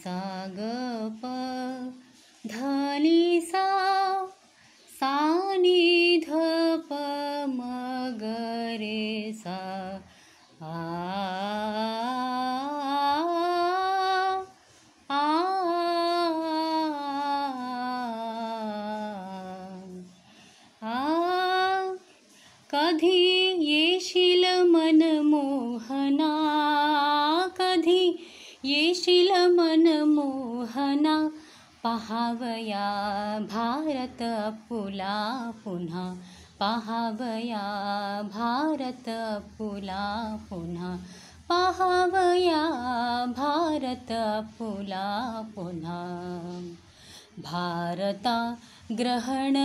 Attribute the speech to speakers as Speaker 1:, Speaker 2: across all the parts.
Speaker 1: सा ग प धनी सा सानी ध प म ग रे सा आ आ कधी येशील मनमोहना पहावया भारत पुला पुनः पहावया भारत पुला पुनः पहावया भारत पुला पुनः भारत भारता भारत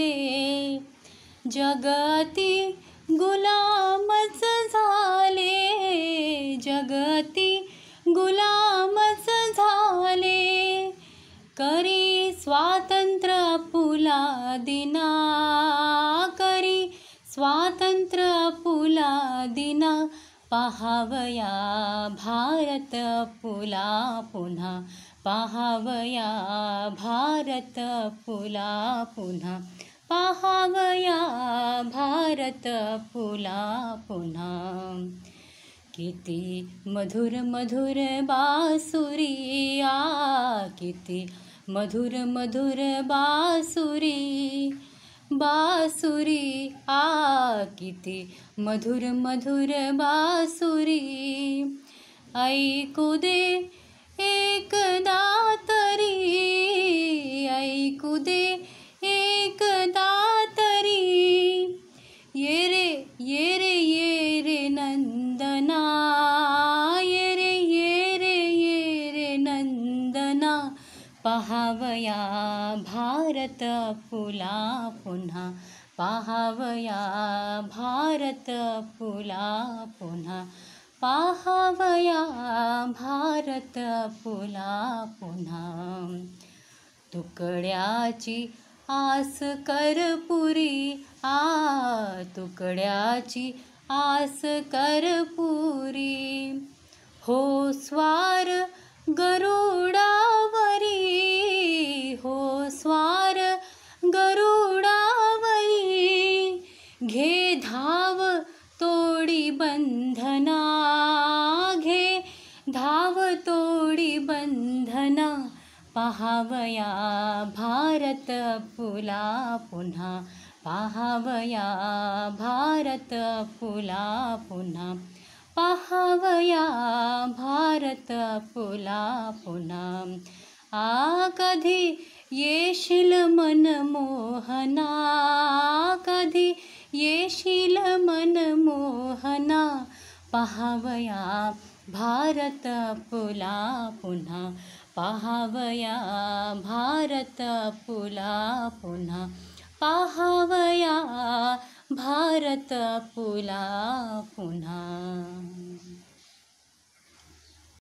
Speaker 1: लागले जगति गुलामच झाले जगती गुलामच झाले करी स्वातंत्र्य पुला दिना करी स्वातंत्र्य पुला दिना पहावया भारत पुला पुन्हा पहावया भारत पुला पुन्हा पाहावया भारत पुला पुन्हा किती मधुर मधुर बासुरिया किती मधुर मधुर बासुरी बासुरी आ किती मधुर मधुर बासुरी ऐकू दे एकदा ये रे ये रे नंदना ये रे ये रे ये रे नंदना पहावया भारत फुला पुन्हा पाहावया भारत फुला पुन्हा पाहावया भारत फुला पुन्हा तुकड्याची आस पुरी आ तुकड्याची आस कर पुरी हो स्वार गरुडावरी हो स्वार गरुडावरी घे धाव तोडी बंधना घे धाव तोडी बंध पहावया भारत फुला पुन्हा पाहावया भारत फुला पुन्हा पहावया भारत फुला पुन्हा आ कधी येशील मोहना कधी येशील मोहना पहावया भारत फुला पुन्हा पहवया भारत पुला पुनः पहवया भारत पुला पुनः